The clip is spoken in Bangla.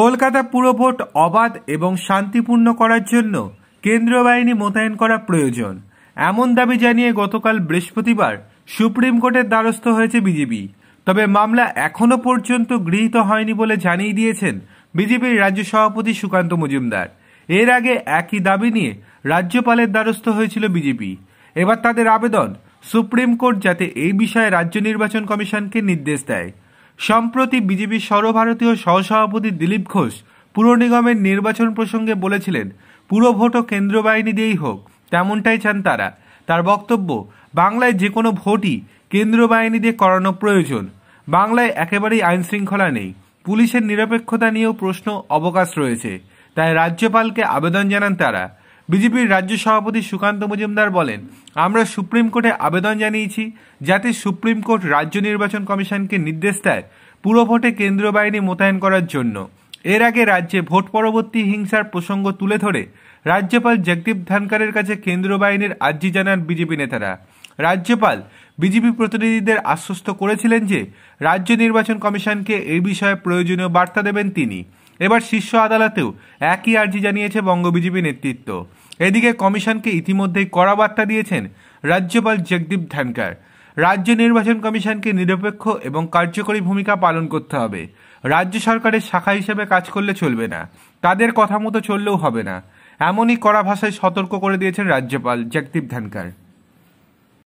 কলকাতা ভোট অবাধ এবং শান্তিপূর্ণ করার জন্য কেন্দ্রীয় বাহিনী মোতায়েন করা প্রয়োজন এমন দাবি জানিয়ে গতকাল বৃহস্পতিবার সুপ্রিম কোর্টের দ্বারস্থ হয়েছে বিজেপি তবে মামলা এখনও পর্যন্ত গৃহীত হয়নি বলে জানিয়ে দিয়েছেন বিজেপির রাজ্য সভাপতি সুকান্ত মজুমদার এর আগে একই দাবি নিয়ে রাজ্যপালের দ্বারস্থ হয়েছিল বিজেপি এবার তাদের আবেদন সুপ্রিম কোর্ট যাতে এই বিষয়ে রাজ্য নির্বাচন কমিশনকে নির্দেশ দেয় সম্প্রতি বিজেপির সর্বভারতীয় সহসভাপতি দিলীপ ঘোষ পুর নিগমের নির্বাচন প্রসঙ্গে বলেছিলেন পুরো ভোটও কেন্দ্র বাহিনী দিয়েই হোক তেমনটাই চান তারা তার বক্তব্য বাংলায় যে কোনো ভোটই কেন্দ্র বাহিনী দিয়ে করানো প্রয়োজন বাংলায় একেবারেই আইনশৃঙ্খলা নেই পুলিশের নিরপেক্ষতা নিয়েও প্রশ্ন অবকাশ রয়েছে তাই রাজ্যপালকে আবেদন জানান তারা বিজেপির রাজ্য সভাপতি সুকান্ত মজুমদার বলেন আমরা সুপ্রিম কোর্টে আবেদন জানিয়েছি যাতে সুপ্রিম কোর্ট রাজ্য নির্বাচন কমিশনকে নির্দেশ দেয় পুরো ভোটে কেন্দ্রীয় বাহিনী মোতায়েন করার জন্য এর আগে রাজ্যে ভোট পরবর্তী হিংসার প্রসঙ্গ তুলে ধরে রাজ্যপাল জগদীপ ধানকারের কাছে কেন্দ্রীয় বাহিনীর আর্জি জানান বিজেপি নেতারা রাজ্যপাল বিজেপি প্রতিনিধিদের আশ্বস্ত করেছিলেন যে রাজ্য নির্বাচন কমিশনকে এ বিষয়ে প্রয়োজনীয় বার্তা দেবেন তিনি এবার শীর্ষ আদালতেও একই আর্জি জানিয়েছে বঙ্গ বিজেপি নেতৃত্ব এদিকে কমিশনকে ইতিমধ্যেই কড়া বার্তা দিয়েছেন রাজ্যপাল জগদীপ ধনকার রাজ্য নির্বাচন কমিশনকে নিরপেক্ষ এবং কার্যকরী ভূমিকা পালন করতে হবে রাজ্য সরকারের শাখা হিসেবে কাজ করলে চলবে না তাদের কথা মতো চললেও হবে না এমনই কড়া ভাষায় সতর্ক করে দিয়েছেন রাজ্যপাল জগদীপ ধনকার